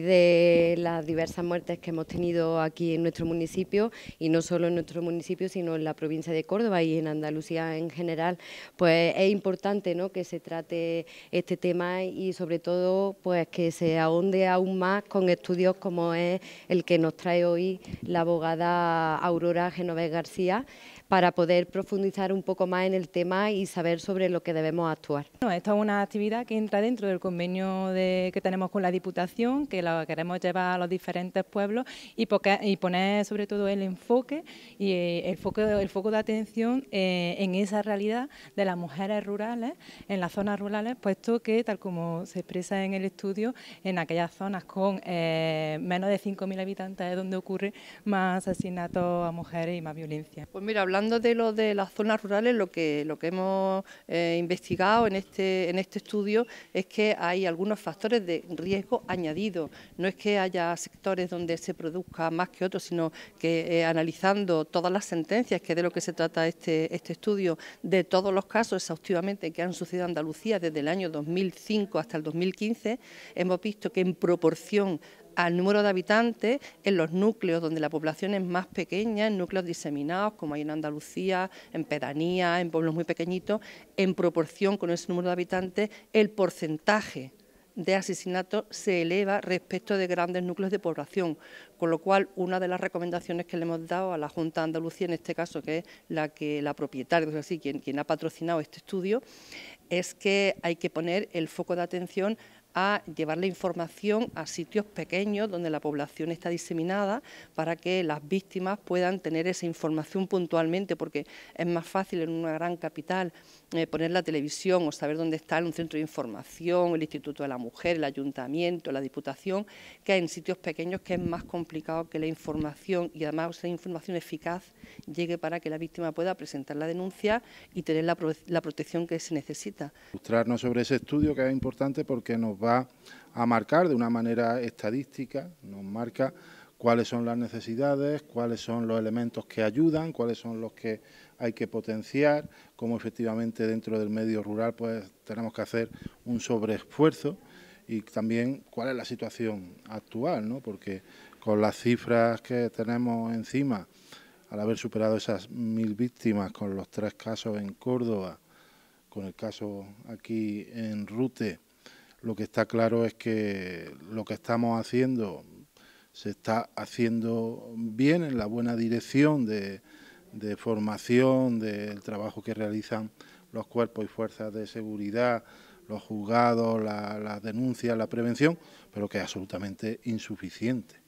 de las diversas muertes que hemos tenido aquí en nuestro municipio, y no solo en nuestro municipio, sino en la provincia de Córdoba y en Andalucía en general, pues es importante que se trate este tema y sobre todo pues que se ahonde aún más con estudios como es el que nos trae hoy la abogada Aurora Genovés García, para poder profundizar un poco más en el tema y saber sobre lo que debemos actuar. esta esto es una actividad que entra dentro del convenio que tenemos con la Diputación, que lo queremos llevar a los diferentes pueblos y, poner sobre todo el enfoque y eh, el foco, de atención eh, en esa realidad de las mujeres rurales, en las zonas rurales, puesto que, tal como se expresa en el estudio, en aquellas zonas con eh, menos de 5.000 habitantes es donde ocurre más asesinatos a mujeres y más violencia. Pues mira, hablando de lo de las zonas rurales, lo que, hemos investigado en este, en este estudio es que hay algunos factores de riesgo añadidos no es que haya sectores donde se produzca más que otros, sino que eh, analizando todas las sentencias, que de lo que se trata este, este estudio, de todos los casos exhaustivamente que han sucedido en Andalucía desde el año 2005 hasta el 2015, hemos visto que en proporción al número de habitantes en los núcleos donde la población es más pequeña, en núcleos diseminados, como hay en Andalucía, en pedanías, en pueblos muy pequeñitos, en proporción con ese número de habitantes, el porcentaje de asesinatos se eleva respecto de grandes núcleos de población, con lo cual una de las recomendaciones que le hemos dado a la Junta de Andalucía, en este caso, que es la que la propietaria, es así, quien ha patrocinado este estudio, es que hay que poner el foco de atención a llevar la información a sitios pequeños donde la población está diseminada para que las víctimas puedan tener esa información puntualmente, porque es más fácil en una gran capital eh, poner la televisión o saber dónde está en un centro de información, el Instituto de la Mujer, el Ayuntamiento, la Diputación, que en sitios pequeños que es más complicado que la información y además esa información eficaz llegue para que la víctima pueda presentar la denuncia y tener la, protección que se necesita. Mostrarnos sobre ese estudio que es importante porque nos va a marcar de una manera estadística, nos marca cuáles son las necesidades, cuáles son los elementos que ayudan, cuáles son los que hay que potenciar, cómo efectivamente dentro del medio rural pues tenemos que hacer un sobreesfuerzo y también cuál es la situación actual, ¿no? porque con las cifras que tenemos encima, al haber superado esas mil víctimas con los tres casos en Córdoba, con el caso aquí en Rute, lo que está claro es que lo que estamos haciendo se está haciendo bien en la buena dirección de, formación, del trabajo que realizan los cuerpos y fuerzas de seguridad, los juzgados, las denuncias, la prevención, pero que es absolutamente insuficiente.